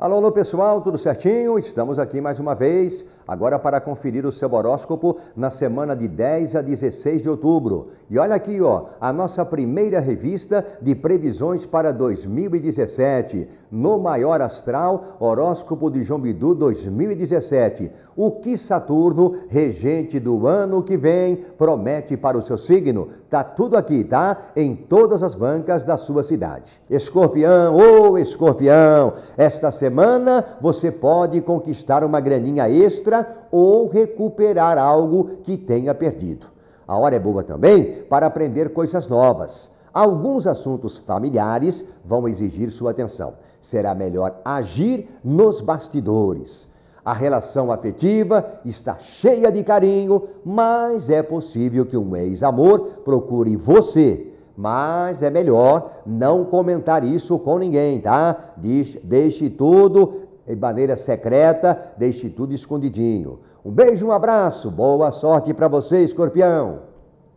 Alô, alô pessoal, tudo certinho? Estamos aqui mais uma vez, agora para conferir o seu horóscopo na semana de 10 a 16 de outubro. E olha aqui, ó, a nossa primeira revista de previsões para 2017, no Maior Astral, horóscopo de João Bidu 2017. O que Saturno, regente do ano que vem, promete para o seu signo? Tá tudo aqui, tá? Em todas as bancas da sua cidade. Escorpião, ô oh, Escorpião, esta semana semana você pode conquistar uma graninha extra ou recuperar algo que tenha perdido. A hora é boa também para aprender coisas novas. Alguns assuntos familiares vão exigir sua atenção. Será melhor agir nos bastidores. A relação afetiva está cheia de carinho, mas é possível que um ex-amor procure você mas é melhor não comentar isso com ninguém, tá? Deixe tudo de maneira secreta, deixe tudo escondidinho. Um beijo, um abraço, boa sorte para você, escorpião!